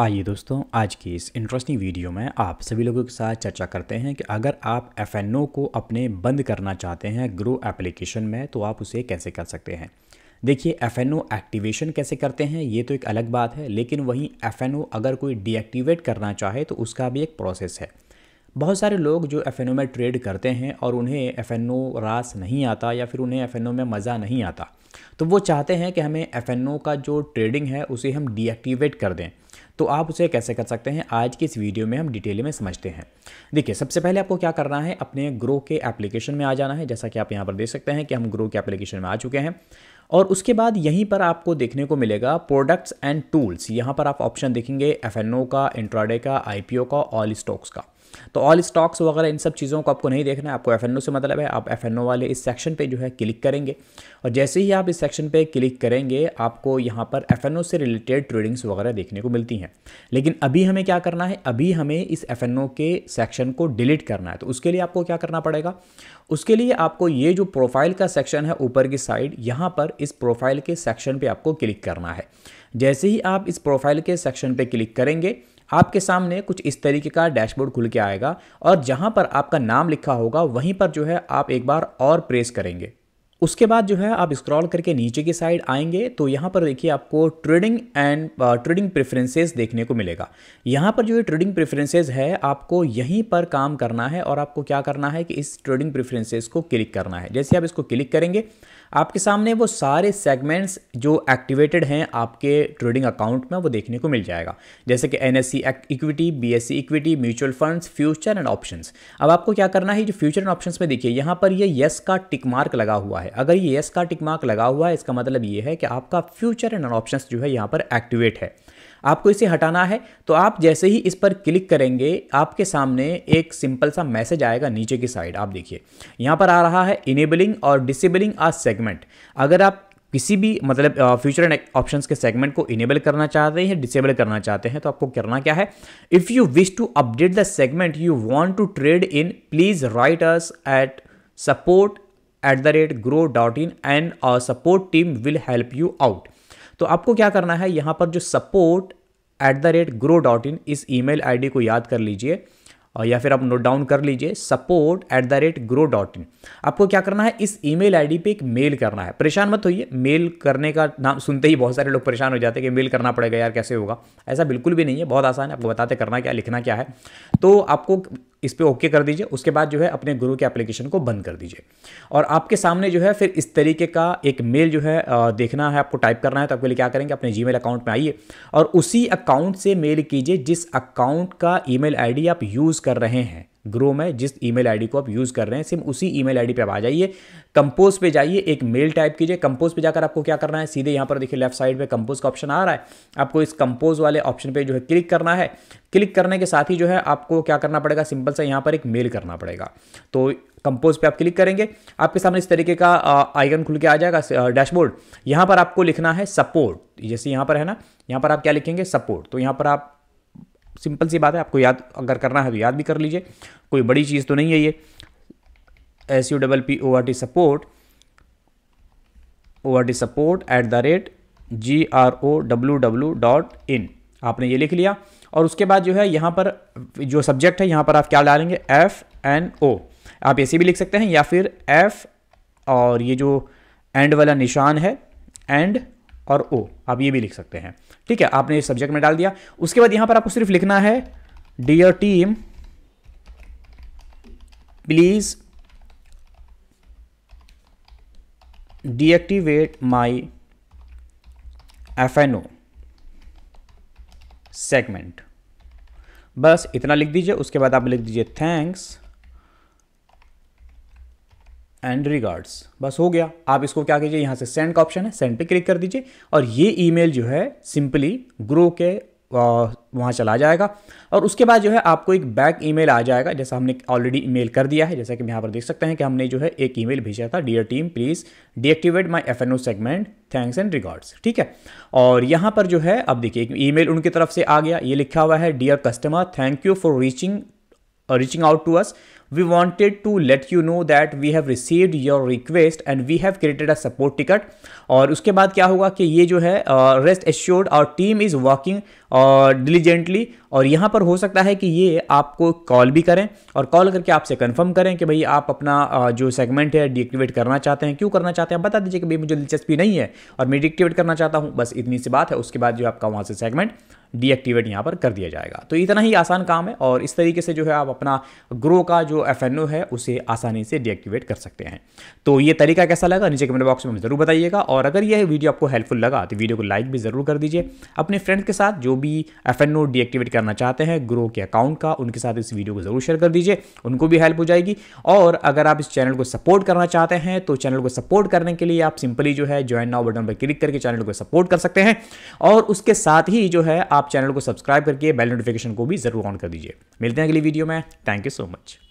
आइए दोस्तों आज की इस इंटरेस्टिंग वीडियो में आप सभी लोगों के साथ चर्चा करते हैं कि अगर आप एफ को अपने बंद करना चाहते हैं ग्रो एप्लीकेशन में तो आप उसे कैसे कर सकते हैं देखिए एफ एक्टिवेशन कैसे करते हैं ये तो एक अलग बात है लेकिन वहीं एफ अगर कोई डीएक्टिवेट करना चाहे तो उसका भी एक प्रोसेस है बहुत सारे लोग जो एफ में ट्रेड करते हैं और उन्हें एफ रास नहीं आता या फिर उन्हें एफ में मज़ा नहीं आता तो वो चाहते हैं कि हमें एफ का जो ट्रेडिंग है उसे हम डीएक्टिवेट कर दें तो आप उसे कैसे कर सकते हैं आज की इस वीडियो में हम डिटेल में समझते हैं देखिए सबसे पहले आपको क्या करना है अपने ग्रो के एप्लीकेशन में आ जाना है जैसा कि आप यहाँ पर देख सकते हैं कि हम ग्रो के एप्लीकेशन में आ चुके हैं और उसके बाद यहीं पर आपको देखने को मिलेगा प्रोडक्ट्स एंड टूल्स यहाँ पर आप ऑप्शन देखेंगे एफ का इंट्राडे का आई का ऑल स्टॉक्स का तो ऑल स्टॉक्स वगैरह इन सब चीज़ों को आपको नहीं देखना है आपको एफ से मतलब है आप एफ वाले इस सेक्शन पर जो है क्लिक करेंगे और जैसे ही आप इस सेक्शन पर क्लिक करेंगे आपको यहाँ पर एफ से रिलेटेड ट्रेडिंग्स वगैरह देखने को मिलती हैं लेकिन अभी हमें क्या करना है अभी हमें इस एफ के सेक्शन को डिलीट करना है तो उसके लिए आपको क्या करना पड़ेगा उसके लिए आपको ये जो प्रोफाइल का सेक्शन है ऊपर की साइड यहाँ पर इस प्रोफाइल के सेक्शन पे आपको क्लिक करना है जैसे ही आप इस प्रोफाइल के सेक्शन पे क्लिक करेंगे आपके सामने कुछ इस तरीके का डैशबोर्ड खुल के आएगा और जहाँ पर आपका नाम लिखा होगा वहीं पर जो है आप एक बार और प्रेस करेंगे उसके बाद जो है आप स्क्रॉल करके नीचे की साइड आएंगे तो यहाँ पर देखिए आपको ट्रेडिंग एंड ट्रेडिंग प्रेफरेंसेस देखने को मिलेगा यहाँ पर जो ये ट्रेडिंग प्रेफरेंसेस है आपको यहीं पर काम करना है और आपको क्या करना है कि इस ट्रेडिंग प्रेफरेंसेस को क्लिक करना है जैसे आप इसको क्लिक करेंगे आपके सामने वो सारे सेगमेंट्स जो एक्टिवेटेड हैं आपके ट्रेडिंग अकाउंट में वो देखने को मिल जाएगा जैसे कि एन इक्विटी बी equity mutual funds future and options अब आपको क्या करना है जो फ्यूचर एंड ऑप्शंस में देखिए यहाँ पर ये यस का टिक मार्क लगा हुआ है अगर ये येस का टिक मार्क लगा हुआ है इसका मतलब ये है कि आपका फ्यूचर एंड ऑप्शन जो है यहाँ पर एक्टिवेट है आपको इसे हटाना है तो आप जैसे ही इस पर क्लिक करेंगे आपके सामने एक सिंपल सा मैसेज आएगा नीचे की साइड आप देखिए यहाँ पर आ रहा है इनेबलिंग और डिसेबलिंग आ सेगमेंट अगर आप किसी भी मतलब फ्यूचर एंड ऑप्शन के सेगमेंट को इनेबल करना चाहते हैं डिसेबल करना चाहते हैं तो आपको करना क्या है if you wish to update the segment you want to trade in please write us at support at the rate grow dot in and support team will help you out तो आपको क्या करना है यहाँ पर जो support at the rate grow dot in इस ई mail I D को याद कर लीजिए या फिर आप नोट डाउन कर लीजिए support at the rate grow dot in आपको क्या करना है इस ई मेल आई डी पर एक मेल करना है परेशान मत होइए मेल करने का नाम सुनते ही बहुत सारे लोग परेशान हो जाते हैं कि मेल करना पड़ेगा यार कैसे होगा ऐसा बिल्कुल भी नहीं है बहुत आसान है आपको बताते करना क्या लिखना क्या है तो आपको इस पर ओके कर दीजिए उसके बाद जो है अपने गुरु के एप्लीकेशन को बंद कर दीजिए और आपके सामने जो है फिर इस तरीके का एक मेल जो है देखना है आपको टाइप करना है तो आपके लिए क्या करेंगे अपने जी अकाउंट में आइए और उसी अकाउंट से मेल कीजिए जिस अकाउंट का ई मेल आप यूज़ कर रहे हैं ग्रो में जिस ईमेल आईडी को आप यूज़ कर रहे हैं सिम उसी ईमेल आईडी पे आप आ जाइए कंपोज पे जाइए एक मेल टाइप कीजिए कंपोज पे जाकर आपको क्या करना है सीधे यहाँ पर देखिए लेफ्ट साइड पे कंपोज का ऑप्शन आ रहा है आपको इस कंपोज वाले ऑप्शन पे जो है क्लिक करना है क्लिक करने के साथ ही जो है आपको क्या करना पड़ेगा सिंपल सा यहाँ पर एक मेल करना पड़ेगा तो कंपोज पे आप क्लिक करेंगे आपके सामने इस तरीके का आइकन खुल के आ जाएगा डैशबोर्ड यहाँ पर आपको लिखना है सपोर्ट जैसे यहाँ पर है ना यहाँ पर आप क्या लिखेंगे सपोर्ट तो यहाँ पर आप सिंपल सी बात है आपको याद अगर करना है तो याद भी कर लीजिए कोई बड़ी चीज़ तो नहीं है ये S U double P O R T support O R T support at the rate G R O W W dot in आपने ये लिख लिया और उसके बाद जो है यहाँ पर जो सब्जेक्ट है यहाँ पर आप क्या डालेंगे एफ एन ओ आप ऐसे भी लिख सकते हैं या फिर एफ और ये जो एंड वाला निशान है एंड और ओ आप ये भी लिख सकते हैं ठीक है आपने इस सब्जेक्ट में डाल दिया उसके बाद यहां पर आपको सिर्फ लिखना है dear team please my F N O segment बस इतना लिख दीजिए उसके बाद आप लिख दीजिए थैंक्स एंड रिगार्ड्स बस हो गया आप इसको क्या कीजिए यहाँ से सेंड का ऑप्शन है सेंड पे क्लिक कर दीजिए और ये ईमेल जो है सिंपली ग्रो के वहाँ चला जाएगा और उसके बाद जो है आपको एक बैक ईमेल आ जाएगा जैसा हमने ऑलरेडी ईमेल कर दिया है जैसा कि हम यहाँ पर देख सकते हैं कि हमने जो है एक ईमेल भेजा था dear team please deactivate my FNO segment thanks and regards ठीक है और यहाँ पर जो है अब देखिए एक ईमेल उनकी तरफ से आ गया ये लिखा हुआ है dear customer thank you for reaching uh, reaching out to us we wanted to let you know that we have received your request and we have created a support ticket और उसके बाद क्या होगा कि ये जो है rest assured our team is working diligently और यहाँ पर हो सकता है कि ये आपको कॉल भी करें और कॉल करके आपसे कंफर्म करें कि भाई आप अपना uh, जो सेगमेंट है डीएक्टिवेट करना चाहते हैं क्यों करना चाहते हैं बता दीजिए कि भाई मुझे दिलचस्पी नहीं है और मैं डिएक्टिवेट करना चाहता हूँ बस इतनी सी बात है उसके बाद जो आपका वहाँ से सेगमेंट डीएक्टिवेट यहाँ पर कर दिया जाएगा तो इतना ही आसान काम है और इस तरीके से जो है आप अपना ग्रो का जो एफ है उसे आसानी से डीएक्टिवेट कर सकते हैं तो ये तरीका कैसा लगा नीचे कमेंट बॉक्स में ज़रूर बताइएगा और अगर यह वीडियो आपको हेल्पफुल लगा तो वीडियो को लाइक भी ज़रूर कर दीजिए अपने फ्रेंड के साथ जो भी एफ डीएक्टिवेट करना चाहते हैं ग्रो के अकाउंट का उनके साथ इस वीडियो को ज़रूर शेयर कर दीजिए उनको भी हेल्प हो जाएगी और अगर आप इस चैनल को सपोर्ट करना चाहते हैं तो चैनल को सपोर्ट करने के लिए आप सिंपली जो है ज्वाइन नाउ बटन पर क्लिक करके चैनल को सपोर्ट कर सकते हैं और उसके साथ ही जो है आप आप चैनल को सब्सक्राइब करके बेल नोटिफिकेशन को भी जरूर ऑन कर दीजिए मिलते हैं अगली वीडियो में थैंक यू सो मच